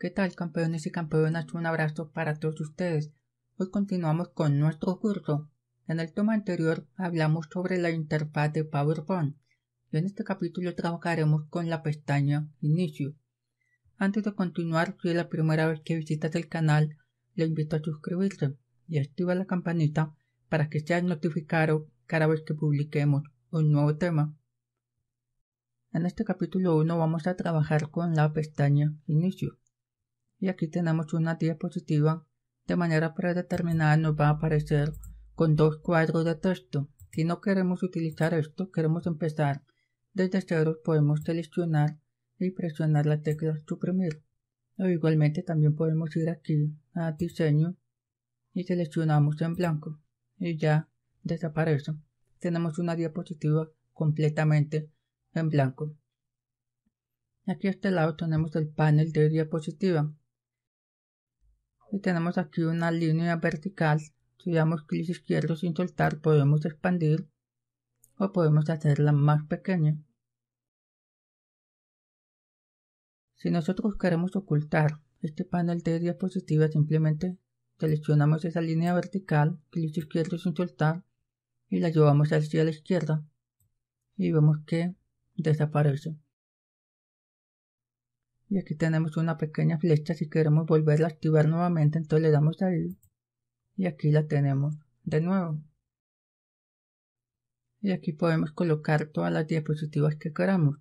¿Qué tal, campeones y campeonas? Un abrazo para todos ustedes. Hoy continuamos con nuestro curso. En el tema anterior hablamos sobre la interfaz de PowerPoint. Y en este capítulo trabajaremos con la pestaña Inicio. Antes de continuar, si es la primera vez que visitas el canal, le invito a suscribirse y activa la campanita para que seas notificado cada vez que publiquemos un nuevo tema. En este capítulo 1 vamos a trabajar con la pestaña Inicio y aquí tenemos una diapositiva de manera predeterminada nos va a aparecer con dos cuadros de texto si no queremos utilizar esto queremos empezar desde cero podemos seleccionar y presionar la tecla suprimir o igualmente también podemos ir aquí a diseño y seleccionamos en blanco y ya desaparece tenemos una diapositiva completamente en blanco aquí a este lado tenemos el panel de diapositiva y tenemos aquí una línea vertical si damos clic izquierdo sin soltar podemos expandir o podemos hacerla más pequeña si nosotros queremos ocultar este panel de diapositiva simplemente seleccionamos esa línea vertical clic izquierdo sin soltar y la llevamos hacia la izquierda y vemos que desaparece y aquí tenemos una pequeña flecha si queremos volverla a activar nuevamente entonces le damos ahí y aquí la tenemos de nuevo y aquí podemos colocar todas las diapositivas que queramos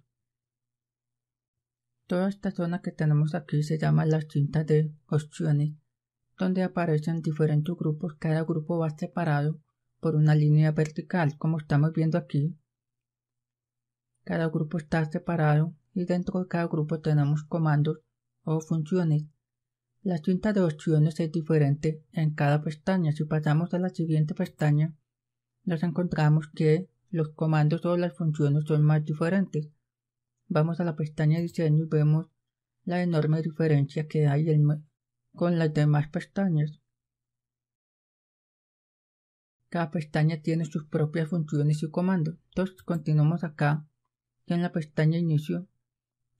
toda esta zona que tenemos aquí se llama las cintas de opciones donde aparecen diferentes grupos cada grupo va separado por una línea vertical como estamos viendo aquí cada grupo está separado y dentro de cada grupo tenemos comandos o funciones. La cinta de opciones es diferente en cada pestaña. Si pasamos a la siguiente pestaña, nos encontramos que los comandos o las funciones son más diferentes. Vamos a la pestaña diseño y vemos la enorme diferencia que hay con las demás pestañas. Cada pestaña tiene sus propias funciones y comandos. Entonces continuamos acá en la pestaña inicio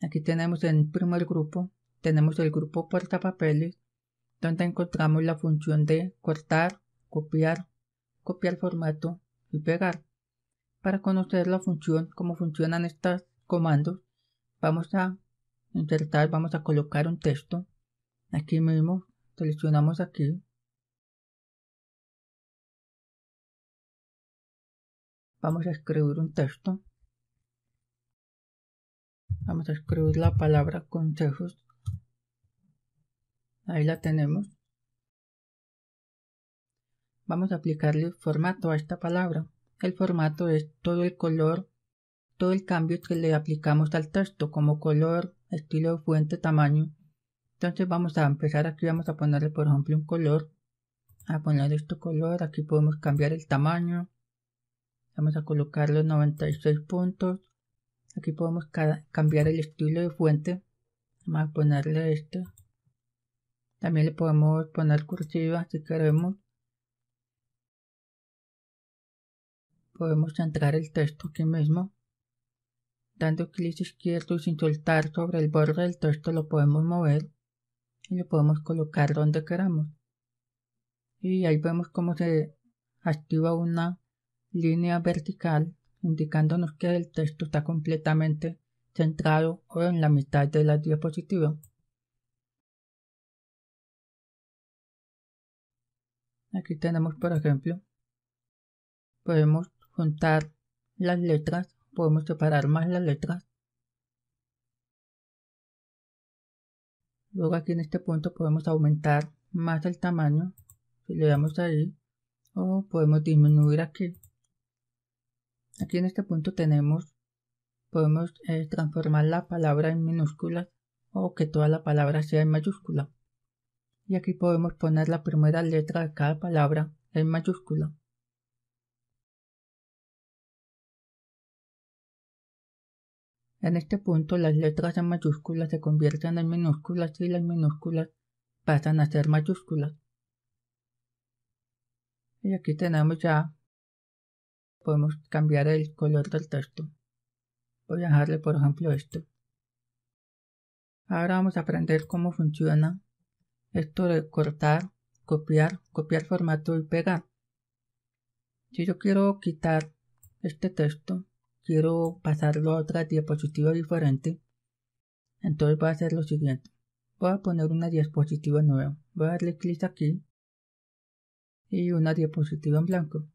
Aquí tenemos el primer grupo, tenemos el grupo portapapeles, donde encontramos la función de cortar, copiar, copiar formato y pegar. Para conocer la función, cómo funcionan estos comandos, vamos a insertar, vamos a colocar un texto. Aquí mismo, seleccionamos aquí. Vamos a escribir un texto. Vamos a escribir la palabra consejos. Ahí la tenemos. Vamos a aplicarle formato a esta palabra. El formato es todo el color, todo el cambio que le aplicamos al texto, como color, estilo, fuente, tamaño. Entonces vamos a empezar aquí, vamos a ponerle por ejemplo un color. A poner este color, aquí podemos cambiar el tamaño. Vamos a colocar los 96 puntos aquí podemos cambiar el estilo de fuente vamos a ponerle este también le podemos poner cursiva si queremos podemos centrar el texto aquí mismo dando clic izquierdo y sin soltar sobre el borde del texto lo podemos mover y lo podemos colocar donde queramos y ahí vemos cómo se activa una línea vertical indicándonos que el texto está completamente centrado o en la mitad de la diapositiva. Aquí tenemos, por ejemplo, podemos juntar las letras, podemos separar más las letras. Luego aquí en este punto podemos aumentar más el tamaño, si le damos ahí, o podemos disminuir aquí. Aquí en este punto tenemos, podemos eh, transformar la palabra en minúsculas o que toda la palabra sea en mayúscula. Y aquí podemos poner la primera letra de cada palabra en mayúscula. En este punto las letras en mayúsculas se convierten en minúsculas y las minúsculas pasan a ser mayúsculas. Y aquí tenemos ya podemos cambiar el color del texto. Voy a dejarle por ejemplo esto. Ahora vamos a aprender cómo funciona esto de cortar, copiar, copiar formato y pegar. Si yo quiero quitar este texto, quiero pasarlo a otra diapositiva diferente, entonces voy a hacer lo siguiente. Voy a poner una diapositiva nueva. Voy a darle clic aquí y una diapositiva en blanco.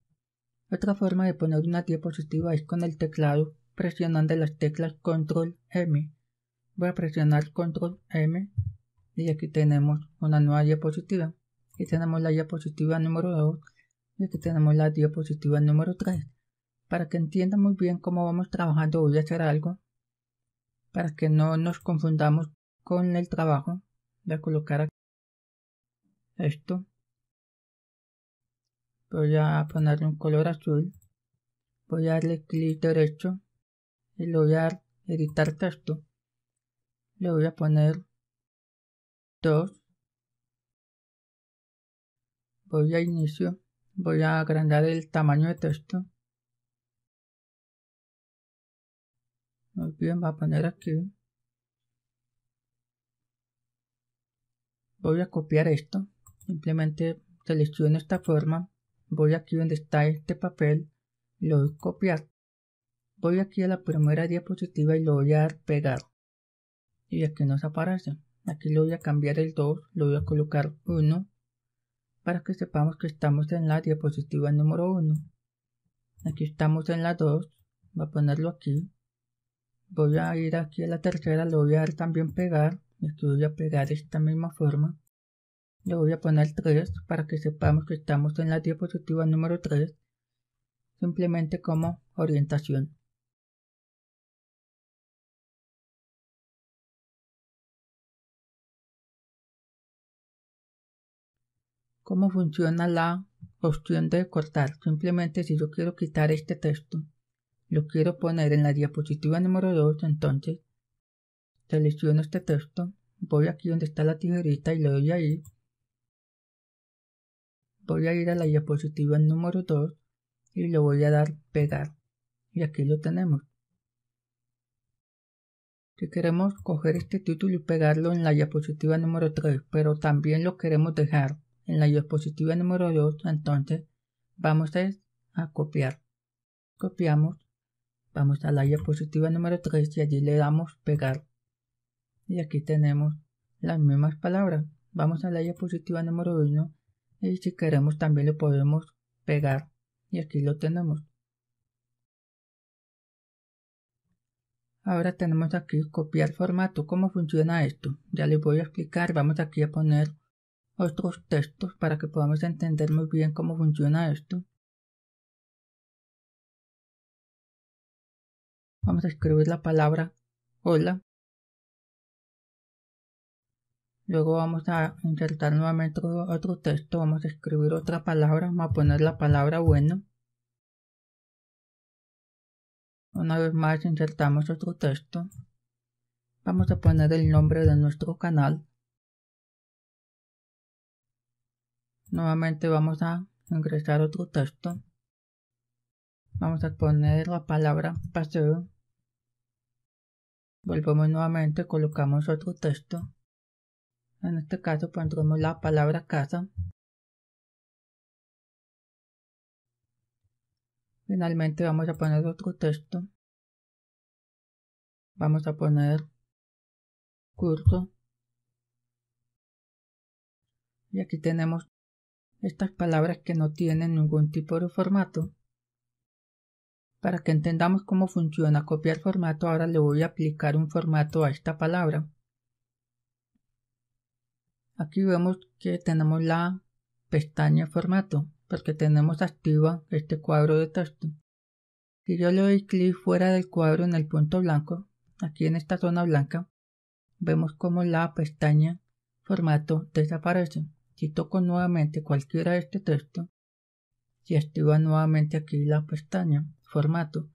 Otra forma de poner una diapositiva es con el teclado, presionando las teclas Control M. Voy a presionar Control M y aquí tenemos una nueva diapositiva. Aquí tenemos la diapositiva número 2 y aquí tenemos la diapositiva número 3. Para que entiendan muy bien cómo vamos trabajando voy a hacer algo para que no nos confundamos con el trabajo. Voy a colocar esto voy a ponerle un color azul voy a darle clic derecho y le voy a editar texto le voy a poner 2 voy a inicio voy a agrandar el tamaño de texto muy bien voy a poner aquí voy a copiar esto simplemente selecciono esta forma voy aquí donde está este papel, lo doy copiar. Voy aquí a la primera diapositiva y lo voy a dar pegar. Y aquí nos aparece. Aquí lo voy a cambiar el 2, lo voy a colocar 1 para que sepamos que estamos en la diapositiva número 1. Aquí estamos en la 2, voy a ponerlo aquí. Voy a ir aquí a la tercera, lo voy a dar también pegar. Aquí voy a pegar de esta misma forma. Le voy a poner 3 para que sepamos que estamos en la diapositiva número 3, simplemente como orientación. cómo funciona la opción de cortar. Simplemente si yo quiero quitar este texto, lo quiero poner en la diapositiva número 2, entonces selecciono este texto, voy aquí donde está la tijerita y le doy ahí voy a ir a la diapositiva número 2 y le voy a dar pegar y aquí lo tenemos si queremos coger este título y pegarlo en la diapositiva número 3 pero también lo queremos dejar en la diapositiva número 2 entonces vamos a, copiar copiamos vamos a la diapositiva número 3 y allí le damos pegar y aquí tenemos las mismas palabras vamos a la diapositiva número 1 y si queremos también lo podemos pegar y aquí lo tenemos ahora tenemos aquí copiar formato cómo funciona esto ya les voy a explicar vamos aquí a poner otros textos para que podamos entender muy bien cómo funciona esto vamos a escribir la palabra hola Luego vamos a insertar nuevamente otro texto, vamos a escribir otra palabra, vamos a poner la palabra bueno. Una vez más insertamos otro texto. Vamos a poner el nombre de nuestro canal. Nuevamente vamos a ingresar otro texto. Vamos a poner la palabra paseo. Volvemos nuevamente, colocamos otro texto. En este caso pondremos pues, la palabra casa. Finalmente vamos a poner otro texto. Vamos a poner curso. Y aquí tenemos estas palabras que no tienen ningún tipo de formato. Para que entendamos cómo funciona copiar formato, ahora le voy a aplicar un formato a esta palabra. Aquí vemos que tenemos la pestaña formato porque tenemos activa este cuadro de texto. Si yo le doy clic fuera del cuadro en el punto blanco, aquí en esta zona blanca, vemos como la pestaña formato desaparece. Si toco nuevamente cualquiera de este texto, se activa nuevamente aquí la pestaña formato.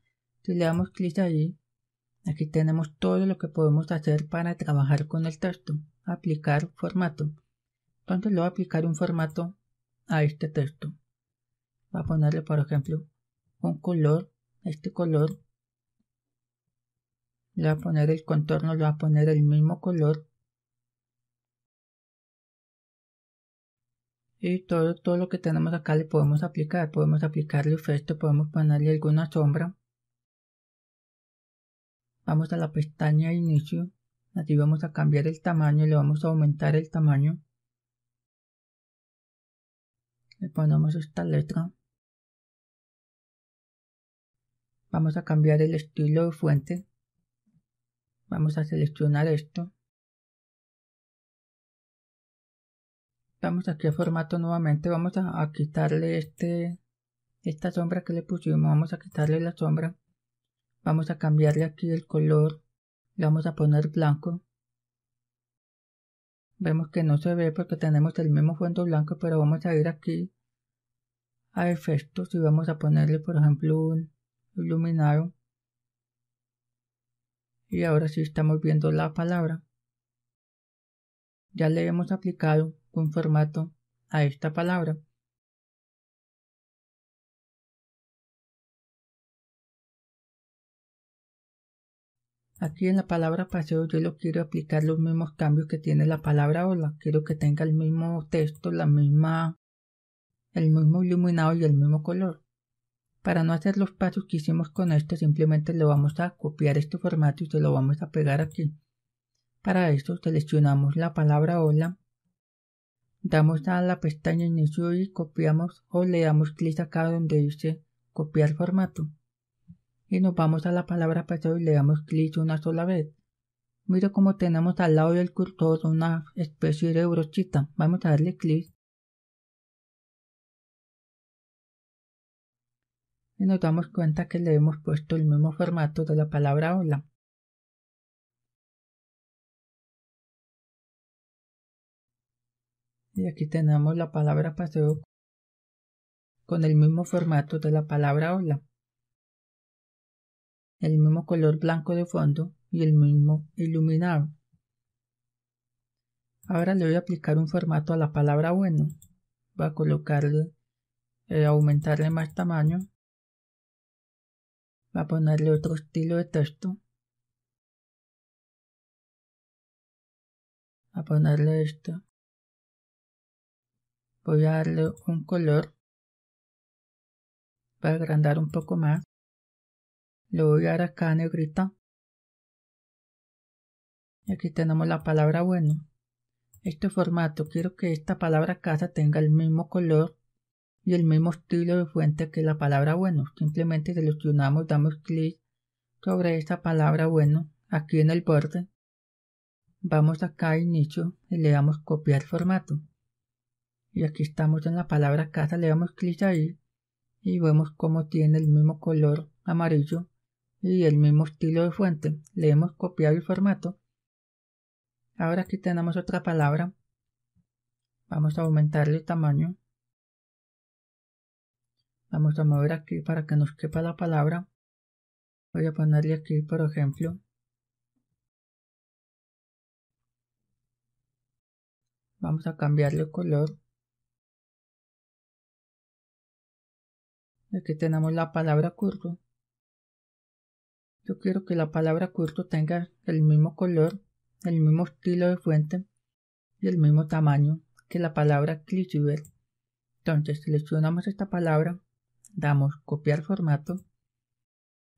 Si le damos clic allí, aquí tenemos todo lo que podemos hacer para trabajar con el texto aplicar formato. Entonces le voy a aplicar un formato a este texto. Voy a ponerle, por ejemplo, un color, este color. Le voy a poner el contorno, le voy a poner el mismo color. Y todo, todo lo que tenemos acá le podemos aplicar. Podemos aplicarle efecto, podemos ponerle alguna sombra. Vamos a la pestaña inicio aquí vamos a cambiar el tamaño le vamos a aumentar el tamaño le ponemos esta letra vamos a cambiar el estilo de fuente vamos a seleccionar esto vamos aquí a formato nuevamente vamos a, a quitarle este esta sombra que le pusimos vamos a quitarle la sombra vamos a cambiarle aquí el color vamos a poner blanco vemos que no se ve porque tenemos el mismo fondo blanco pero vamos a ir aquí a efectos y vamos a ponerle por ejemplo un iluminado y ahora sí estamos viendo la palabra ya le hemos aplicado un formato a esta palabra Aquí en la palabra paseo yo lo quiero aplicar los mismos cambios que tiene la palabra hola. Quiero que tenga el mismo texto, la misma, el mismo iluminado y el mismo color. Para no hacer los pasos que hicimos con esto, simplemente le vamos a copiar este formato y se lo vamos a pegar aquí. Para esto seleccionamos la palabra hola, damos a la pestaña inicio y copiamos o le damos clic acá donde dice copiar formato y nos vamos a la palabra paseo y le damos clic una sola vez. Miro como tenemos al lado del cursor una especie de brochita. Vamos a darle clic. Y nos damos cuenta que le hemos puesto el mismo formato de la palabra hola. Y aquí tenemos la palabra paseo con el mismo formato de la palabra hola el mismo color blanco de fondo y el mismo iluminado. Ahora le voy a aplicar un formato a la palabra bueno. Voy a colocarle, eh, aumentarle más tamaño. Voy a ponerle otro estilo de texto. a ponerle esto. Voy a darle un color. para a agrandar un poco más. Lo voy a dar acá negrita. Y aquí tenemos la palabra bueno. Este formato, quiero que esta palabra casa tenga el mismo color y el mismo estilo de fuente que la palabra bueno. Simplemente seleccionamos, damos clic sobre esta palabra bueno aquí en el borde. Vamos acá a inicio y le damos copiar formato. Y aquí estamos en la palabra casa, le damos clic ahí y vemos cómo tiene el mismo color amarillo y el mismo estilo de fuente. Le hemos copiado el formato. Ahora aquí tenemos otra palabra. Vamos a aumentarle el tamaño. Vamos a mover aquí para que nos quepa la palabra. Voy a ponerle aquí, por ejemplo, vamos a cambiarle el color aquí tenemos la palabra curvo. Yo quiero que la palabra curso tenga el mismo color, el mismo estilo de fuente y el mismo tamaño que la palabra ver. Entonces seleccionamos esta palabra, damos copiar formato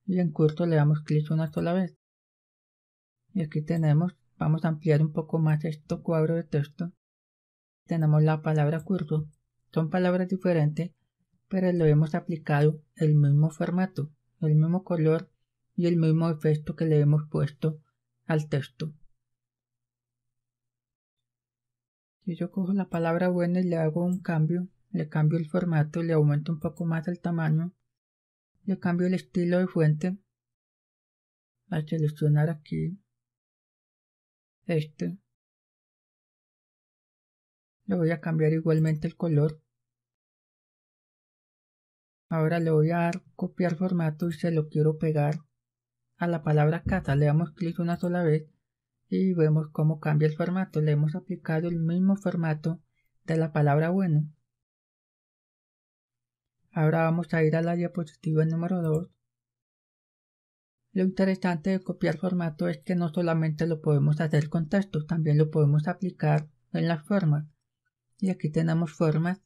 y en curso le damos clic una sola vez. Y aquí tenemos, vamos a ampliar un poco más este cuadro de texto. Tenemos la palabra curso. Son palabras diferentes, pero le hemos aplicado el mismo formato, el mismo color y el mismo efecto que le hemos puesto al texto. Si yo cojo la palabra buena y le hago un cambio, le cambio el formato, le aumento un poco más el tamaño, le cambio el estilo de fuente, A seleccionar aquí este, le voy a cambiar igualmente el color. Ahora le voy a copiar formato y se lo quiero pegar a la palabra casa le damos clic una sola vez y vemos cómo cambia el formato. Le hemos aplicado el mismo formato de la palabra bueno. Ahora vamos a ir a la diapositiva número 2. Lo interesante de copiar formato es que no solamente lo podemos hacer con textos, también lo podemos aplicar en las formas. Y aquí tenemos formas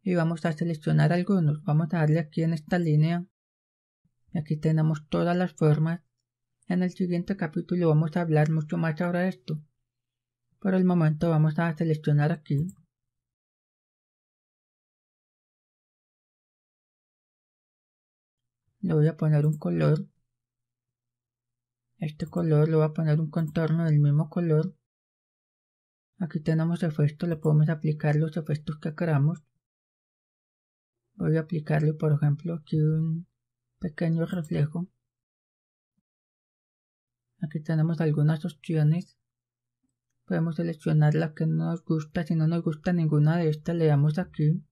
y vamos a seleccionar algunos. Vamos a darle aquí en esta línea Aquí tenemos todas las formas. En el siguiente capítulo vamos a hablar mucho más sobre esto. Por el momento vamos a seleccionar aquí. Le voy a poner un color. Este color le voy a poner un contorno del mismo color. Aquí tenemos efectos, le podemos aplicar los efectos que queramos. Voy a aplicarle, por ejemplo, aquí un, pequeño reflejo. Aquí tenemos algunas opciones. Podemos seleccionar la que nos gusta. Si no nos gusta ninguna de estas, le damos aquí.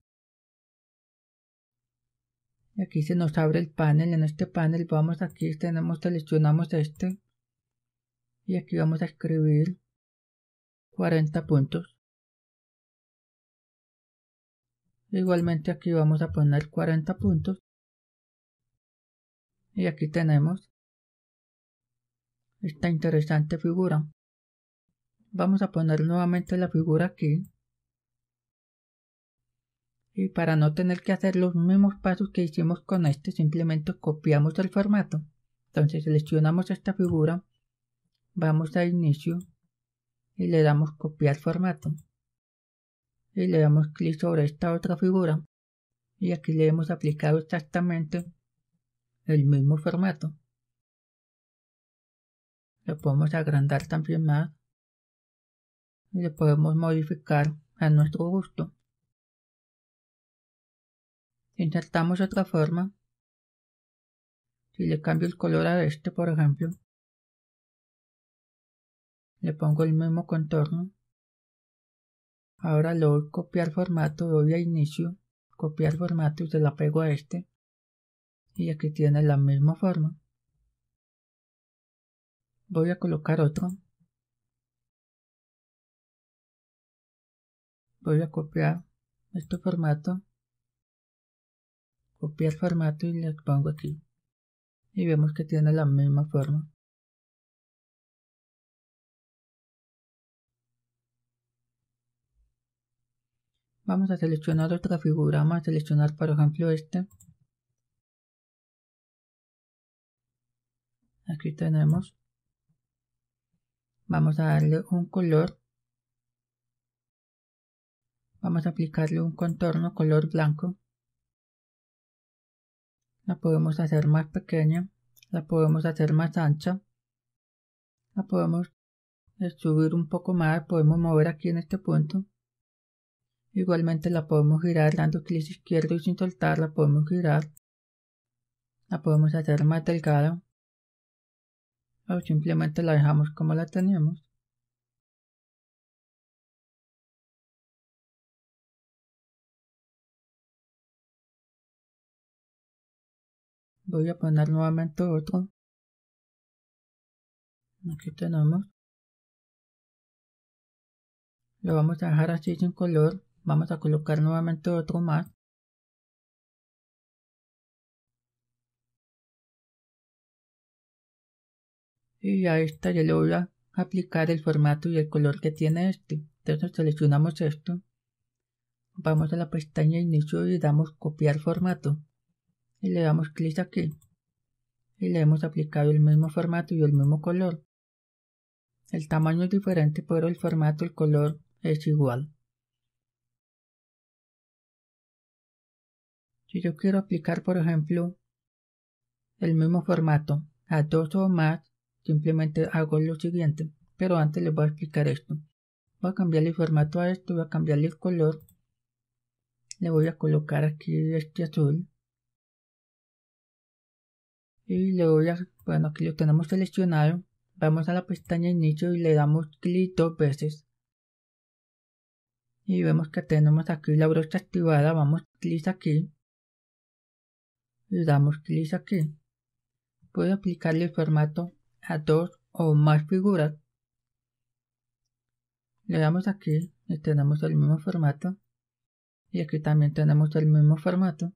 Y aquí se nos abre el panel. En este panel vamos aquí, tenemos, seleccionamos este. Y aquí vamos a escribir 40 puntos. Igualmente aquí vamos a poner 40 puntos. Y aquí tenemos esta interesante figura. Vamos a poner nuevamente la figura aquí. Y para no tener que hacer los mismos pasos que hicimos con este, simplemente copiamos el formato. Entonces seleccionamos esta figura, vamos a inicio y le damos copiar formato. Y le damos clic sobre esta otra figura. Y aquí le hemos aplicado exactamente el mismo formato. le podemos agrandar también más. Y le podemos modificar a nuestro gusto. Insertamos otra forma. Si le cambio el color a este, por ejemplo, le pongo el mismo contorno. Ahora lo doy copiar formato, doy a inicio, copiar formato y se lo pego a este y aquí tiene la misma forma. Voy a colocar otro. Voy a copiar este formato. Copiar formato y le pongo aquí. Y vemos que tiene la misma forma. Vamos a seleccionar otra figura. Vamos a seleccionar, por ejemplo, este. aquí tenemos vamos a darle un color vamos a aplicarle un contorno color blanco la podemos hacer más pequeña la podemos hacer más ancha la podemos subir un poco más podemos mover aquí en este punto igualmente la podemos girar dando clic izquierdo y sin soltar la podemos girar la podemos hacer más delgada o simplemente la dejamos como la teníamos. voy a poner nuevamente otro aquí tenemos lo vamos a dejar así sin color vamos a colocar nuevamente otro más y a esta ya le voy a aplicar el formato y el color que tiene este. Entonces seleccionamos esto. Vamos a la pestaña inicio y damos copiar formato. Y le damos clic aquí. Y le hemos aplicado el mismo formato y el mismo color. El tamaño es diferente, pero el formato, y el color es igual. Si yo quiero aplicar, por ejemplo, el mismo formato a dos o más, simplemente hago lo siguiente pero antes les voy a explicar esto voy a cambiarle el formato a esto voy a cambiarle el color le voy a colocar aquí este azul y le voy a bueno aquí lo tenemos seleccionado vamos a la pestaña inicio y le damos clic dos veces y vemos que tenemos aquí la brocha activada vamos clic aquí Le damos clic aquí puedo aplicarle el formato a dos o más figuras. Le damos aquí y tenemos el mismo formato. Y aquí también tenemos el mismo formato.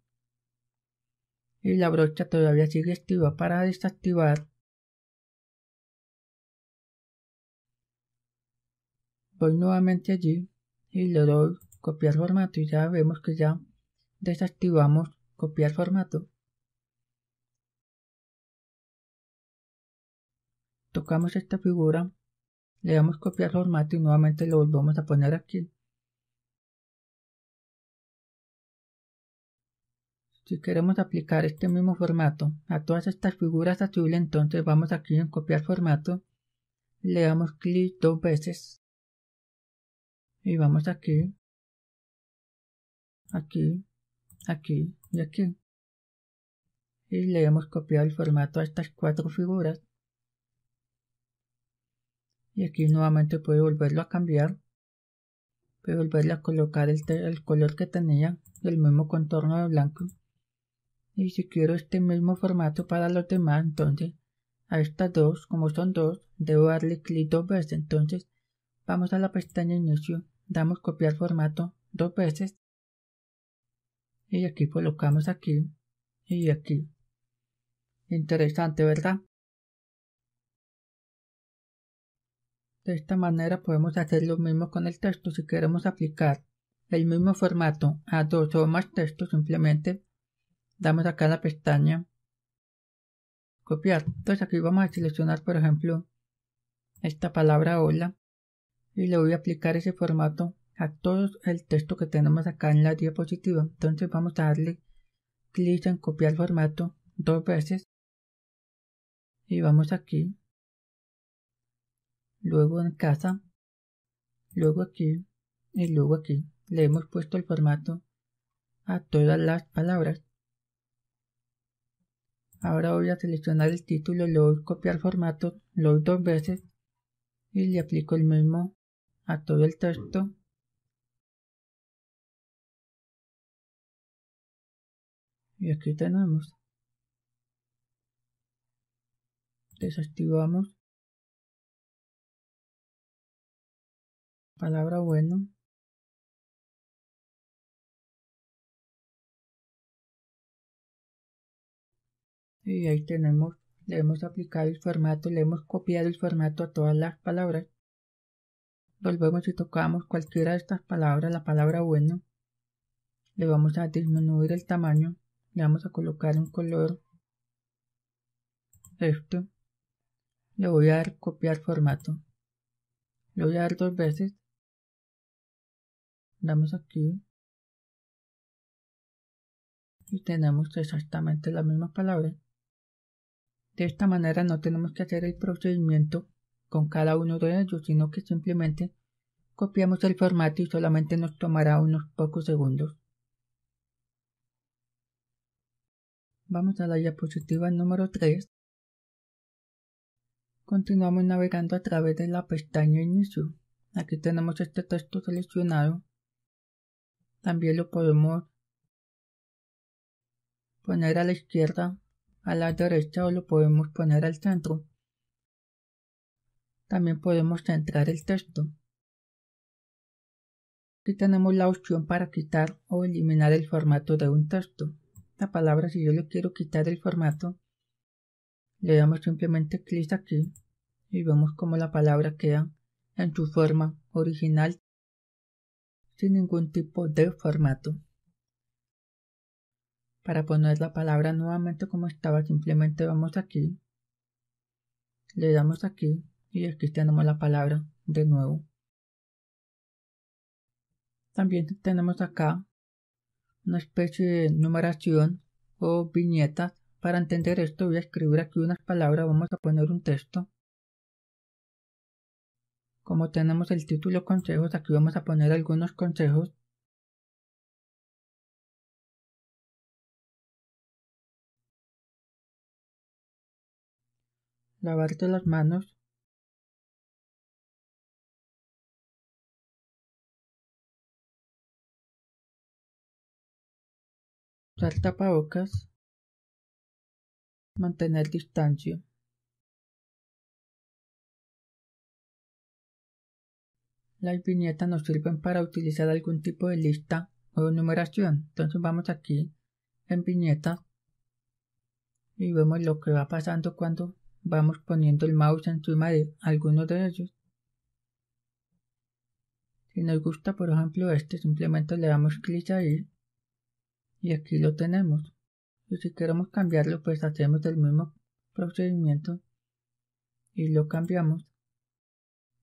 Y la brocha todavía sigue activa para desactivar. Voy nuevamente allí y le doy copiar formato y ya vemos que ya desactivamos copiar formato. tocamos esta figura, le damos copiar formato y nuevamente lo volvemos a poner aquí. Si queremos aplicar este mismo formato a todas estas figuras azules, entonces vamos aquí en copiar formato, le damos clic dos veces y vamos aquí, aquí, aquí y aquí. Y le hemos copiado el formato a estas cuatro figuras y aquí nuevamente puede volverlo a cambiar Puedo volverle a colocar el, color que tenía el mismo contorno de blanco y si quiero este mismo formato para los demás entonces a estas dos como son dos debo darle clic dos veces entonces vamos a la pestaña inicio damos copiar formato dos veces y aquí colocamos aquí y aquí interesante verdad De esta manera podemos hacer lo mismo con el texto si queremos aplicar el mismo formato a dos o más textos simplemente damos acá la pestaña copiar entonces aquí vamos a seleccionar por ejemplo esta palabra hola y le voy a aplicar ese formato a todo el texto que tenemos acá en la diapositiva entonces vamos a darle clic en copiar formato dos veces y vamos aquí luego en casa, luego aquí y luego aquí. Le hemos puesto el formato a todas las palabras. Ahora voy a seleccionar el título, le a copiar formato, lo doy dos veces y le aplico el mismo a todo el texto. Y aquí tenemos. Desactivamos Palabra bueno. Y ahí tenemos, le hemos aplicado el formato, le hemos copiado el formato a todas las palabras. Volvemos y tocamos cualquiera de estas palabras, la palabra bueno. Le vamos a disminuir el tamaño, le vamos a colocar un color. Esto. Le voy a dar copiar formato. Le voy a dar dos veces damos aquí y tenemos exactamente la misma palabra. De esta manera no tenemos que hacer el procedimiento con cada uno de ellos, sino que simplemente copiamos el formato y solamente nos tomará unos pocos segundos. Vamos a la diapositiva número 3. Continuamos navegando a través de la pestaña Inicio. Aquí tenemos este texto seleccionado también lo podemos poner a la izquierda, a la derecha o lo podemos poner al centro. También podemos centrar el texto. Aquí tenemos la opción para quitar o eliminar el formato de un texto. La palabra, si yo le quiero quitar el formato, le damos simplemente clic aquí y vemos cómo la palabra queda en su forma original sin ningún tipo de formato. Para poner la palabra nuevamente como estaba, simplemente vamos aquí, le damos aquí y aquí tenemos la palabra de nuevo. También tenemos acá una especie de numeración o viñetas. Para entender esto voy a escribir aquí unas palabras, vamos a poner un texto como tenemos el título consejos, aquí vamos a poner algunos consejos lavarte las manos, usar tapabocas, mantener distancia. las viñetas nos sirven para utilizar algún tipo de lista o numeración. Entonces vamos aquí en viñeta y vemos lo que va pasando cuando vamos poniendo el mouse encima de algunos de ellos. Si nos gusta, por ejemplo, este, simplemente le damos clic ahí y aquí lo tenemos. Y si queremos cambiarlo, pues hacemos el mismo procedimiento y lo cambiamos.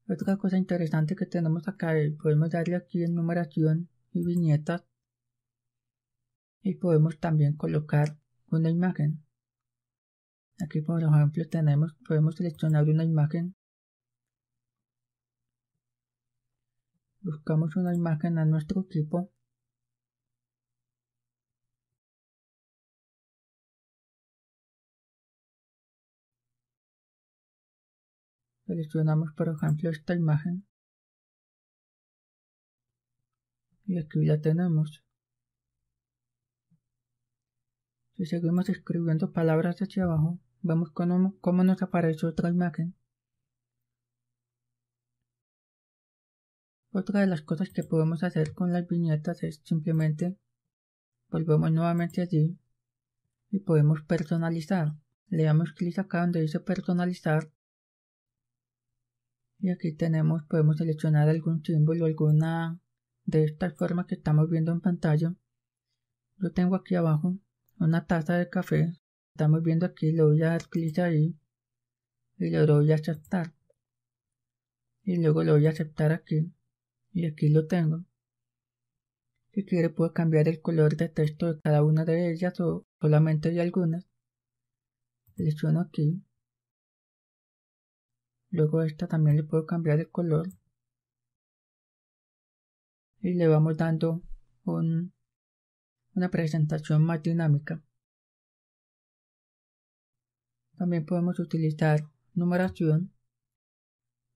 Otra cosa interesante que tenemos acá es eh, podemos darle aquí en numeración y viñetas y podemos también colocar una imagen. Aquí por ejemplo tenemos, podemos seleccionar una imagen. Buscamos una imagen a nuestro equipo Seleccionamos, por ejemplo, esta imagen. Y aquí la tenemos. Si seguimos escribiendo palabras hacia abajo, vemos cómo, nos aparece otra imagen. Otra de las cosas que podemos hacer con las viñetas es simplemente volvemos nuevamente allí y podemos personalizar. Le damos clic acá donde dice personalizar y aquí tenemos podemos seleccionar algún símbolo alguna de estas formas que estamos viendo en pantalla yo tengo aquí abajo una taza de café estamos viendo aquí le voy a dar clic ahí y le voy a aceptar y luego lo voy a aceptar aquí y aquí lo tengo si quiere puedo cambiar el color de texto de cada una de ellas o solamente de algunas selecciono aquí Luego esta también le puedo cambiar el color. Y le vamos dando un, una presentación más dinámica. También podemos utilizar numeración,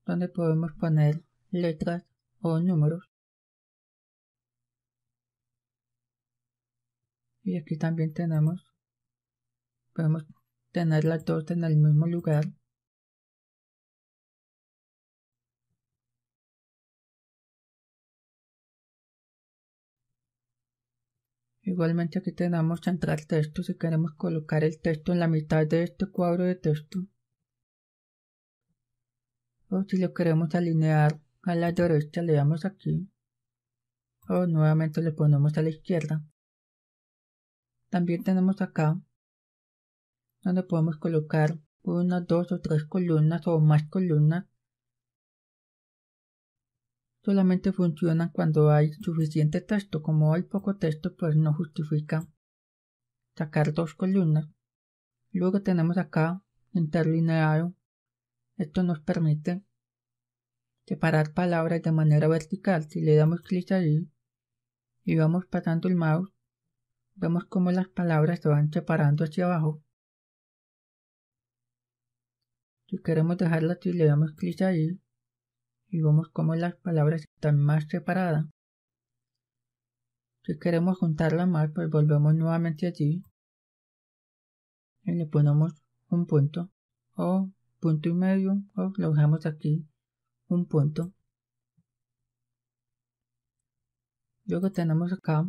donde podemos poner letras o números. Y aquí también tenemos, podemos tener las dos en el mismo lugar. Igualmente aquí tenemos centrar texto si queremos colocar el texto en la mitad de este cuadro de texto. O si lo queremos alinear a la derecha le damos aquí. O nuevamente le ponemos a la izquierda. También tenemos acá donde podemos colocar una, dos o tres columnas o más columnas solamente funcionan cuando hay suficiente texto. Como hay poco texto, pues no justifica sacar dos columnas. Luego tenemos acá interlineado. Esto nos permite separar palabras de manera vertical. Si le damos clic ahí y vamos pasando el mouse, vemos cómo las palabras se van separando hacia abajo. Si queremos dejarlas, si le damos clic ahí, y vemos cómo las palabras están más separadas. Si queremos juntarla más, pues volvemos nuevamente allí y le ponemos un punto o punto y medio o lo dejamos aquí un punto. Luego tenemos acá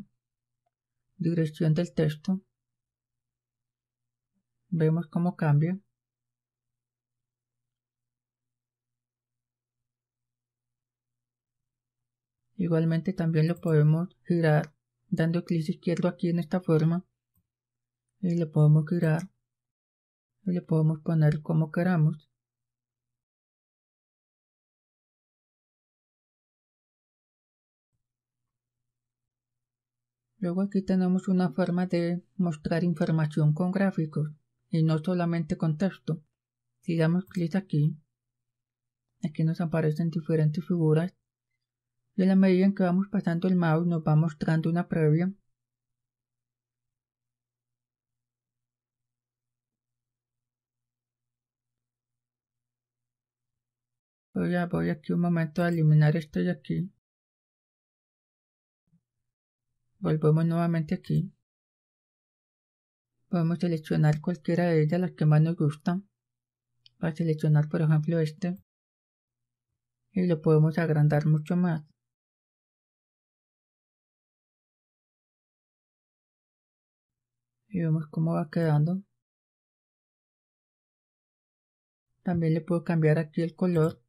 dirección del texto. Vemos cómo cambia. Igualmente también lo podemos girar dando clic izquierdo aquí en esta forma y le podemos girar y le podemos poner como queramos. Luego aquí tenemos una forma de mostrar información con gráficos y no solamente con texto. Si damos clic aquí, aquí nos aparecen diferentes figuras y a la medida en que vamos pasando el mouse nos va mostrando una previa voy, a, voy aquí un momento a eliminar esto de aquí volvemos nuevamente aquí podemos seleccionar cualquiera de ellas las que más nos gustan para seleccionar por ejemplo este y lo podemos agrandar mucho más y vemos cómo va quedando. También le puedo cambiar aquí el color.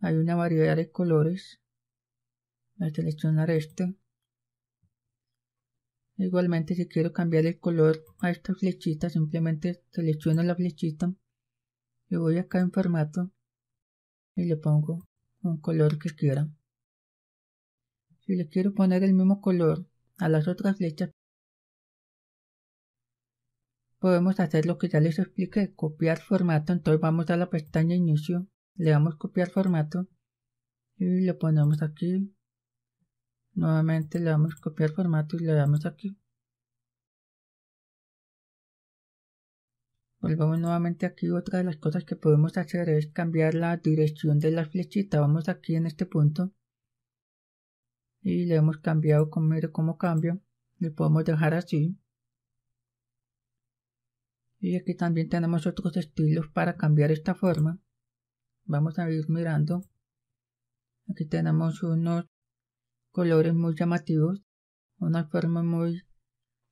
Hay una variedad de colores. Voy a seleccionar este. Igualmente si quiero cambiar el color a esta flechita, simplemente selecciono la flechita y voy acá en formato y le pongo un color que quiera. Si le quiero poner el mismo color a las otras flechas, podemos hacer lo que ya les expliqué, copiar formato, entonces vamos a la pestaña inicio, le damos copiar formato y lo ponemos aquí, nuevamente le damos copiar formato y le damos aquí. Volvamos nuevamente aquí, otra de las cosas que podemos hacer es cambiar la dirección de la flechita, vamos aquí en este punto y le hemos cambiado, como, como cambia, le podemos dejar así y aquí también tenemos otros estilos para cambiar esta forma. Vamos a ir mirando. Aquí tenemos unos colores muy llamativos, unas formas muy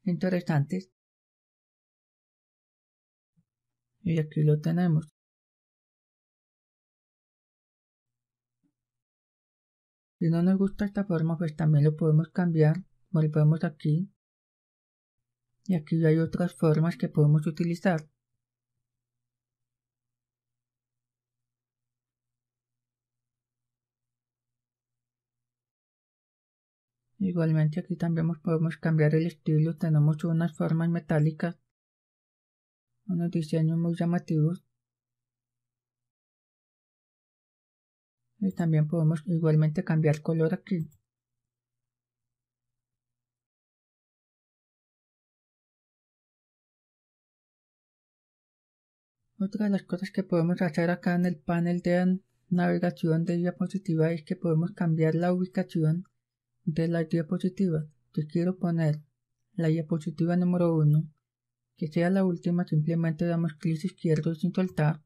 interesantes. Y aquí lo tenemos. Si no nos gusta esta forma, pues también lo podemos cambiar. Volvemos aquí y aquí hay otras formas que podemos utilizar. Igualmente aquí también podemos cambiar el estilo. Tenemos unas formas metálicas. Unos diseños muy llamativos. Y también podemos igualmente cambiar color aquí. Otra de las cosas que podemos hacer acá en el panel de navegación de diapositiva es que podemos cambiar la ubicación de la diapositiva. Yo quiero poner la diapositiva número 1, que sea la última, simplemente damos clic izquierdo sin soltar,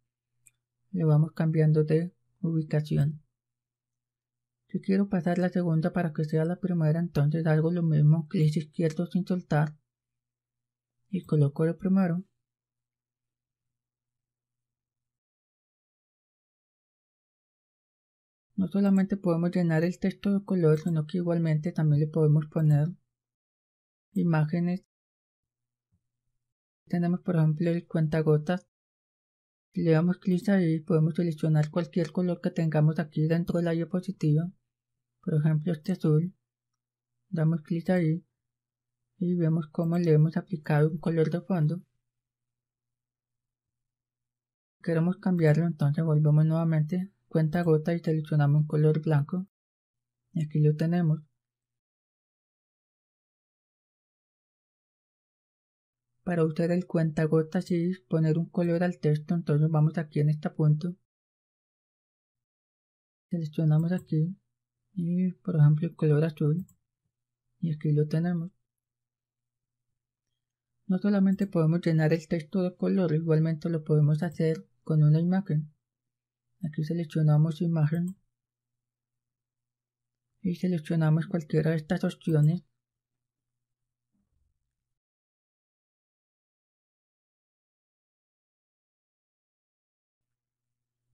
le vamos cambiando de ubicación. Yo quiero pasar la segunda para que sea la primera, entonces hago lo mismo, clic izquierdo sin soltar y coloco el primero. No solamente podemos llenar el texto de color, sino que igualmente también le podemos poner imágenes. Tenemos por ejemplo el cuentagotas. Le damos clic ahí, podemos seleccionar cualquier color que tengamos aquí dentro de la diapositiva. Por ejemplo este azul. Damos clic ahí y vemos cómo le hemos aplicado un color de fondo. Queremos cambiarlo, entonces volvemos nuevamente cuenta gota y seleccionamos un color blanco y aquí lo tenemos para usar el cuenta si es poner un color al texto entonces vamos aquí en este punto seleccionamos aquí y por ejemplo color azul y aquí lo tenemos no solamente podemos llenar el texto de color igualmente lo podemos hacer con una imagen Aquí seleccionamos imagen y seleccionamos cualquiera de estas opciones.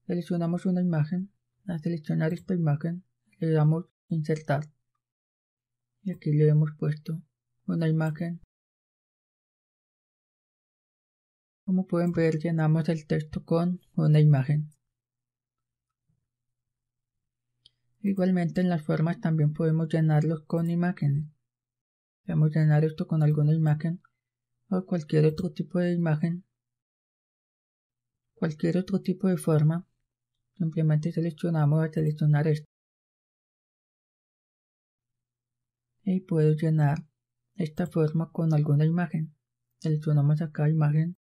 Seleccionamos una imagen. a seleccionar esta imagen le damos insertar. Y aquí le hemos puesto una imagen. Como pueden ver llenamos el texto con una imagen. Igualmente en las formas también podemos llenarlos con imágenes. Podemos llenar esto con alguna imagen o cualquier otro tipo de imagen. Cualquier otro tipo de forma. Simplemente seleccionamos a seleccionar esto. Y puedo llenar esta forma con alguna imagen. Seleccionamos acá imagen.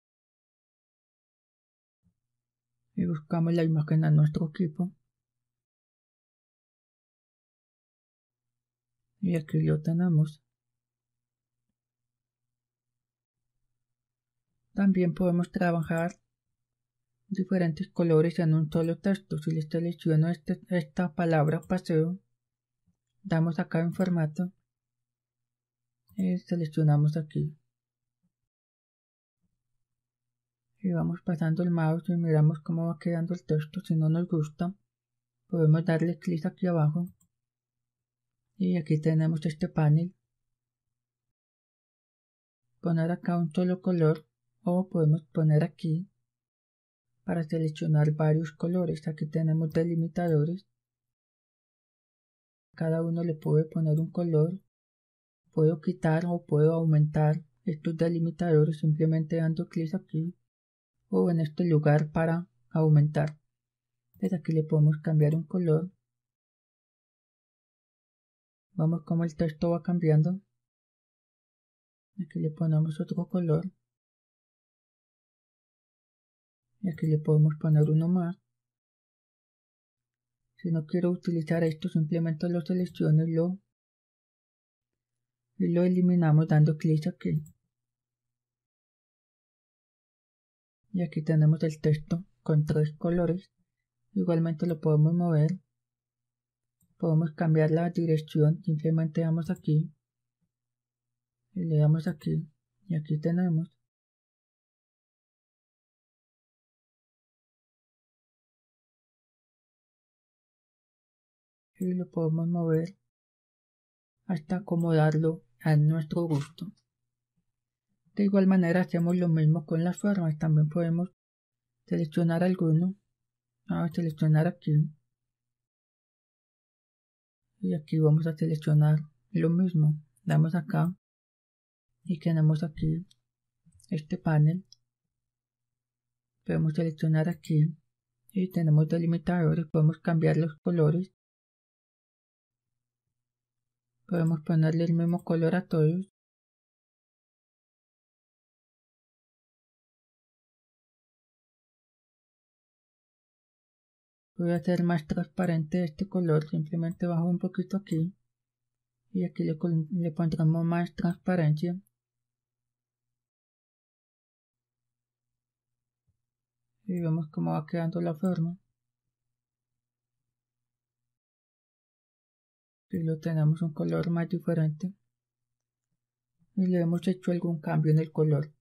Y buscamos la imagen a nuestro equipo. y aquí lo tenemos. También podemos trabajar diferentes colores en un solo texto. Si le selecciono este, esta palabra paseo, damos acá en formato y seleccionamos aquí. Y vamos pasando el mouse y miramos cómo va quedando el texto. Si no nos gusta, podemos darle clic aquí abajo y aquí tenemos este panel poner acá un solo color o podemos poner aquí para seleccionar varios colores aquí tenemos delimitadores cada uno le puede poner un color puedo quitar o puedo aumentar estos delimitadores simplemente dando clic aquí o en este lugar para aumentar desde aquí le podemos cambiar un color Vamos como el texto va cambiando. Aquí le ponemos otro color. Y aquí le podemos poner uno más. Si no quiero utilizar esto, simplemente lo selecciono y lo, y lo eliminamos dando clic aquí. Y aquí tenemos el texto con tres colores. Igualmente lo podemos mover podemos cambiar la dirección simplemente vamos aquí y le damos aquí y aquí tenemos y lo podemos mover hasta acomodarlo a nuestro gusto. De igual manera hacemos lo mismo con las formas, también podemos seleccionar alguno, a seleccionar aquí y aquí vamos a seleccionar lo mismo damos acá y tenemos aquí este panel podemos seleccionar aquí y tenemos delimitadores podemos cambiar los colores podemos ponerle el mismo color a todos voy a hacer más transparente este color simplemente bajo un poquito aquí y aquí le, pondremos más transparencia y vemos cómo va quedando la forma y lo tenemos un color más diferente y le hemos hecho algún cambio en el color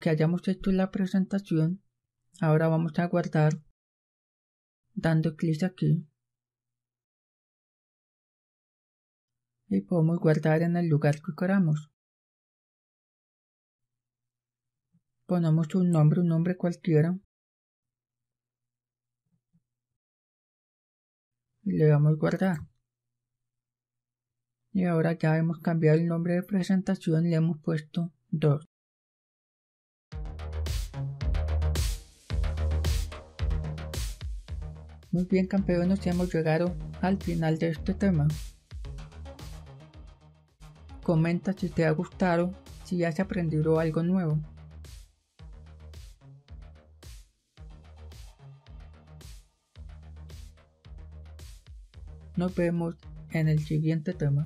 que hayamos hecho la presentación, ahora vamos a guardar dando clic aquí y podemos guardar en el lugar que queramos. Ponemos un nombre, un nombre cualquiera. Y le damos guardar. Y ahora ya hemos cambiado el nombre de presentación, le hemos puesto 2. Muy bien campeones, hemos llegado al final de este tema. Comenta si te ha gustado, si has aprendido algo nuevo. Nos vemos en el siguiente tema.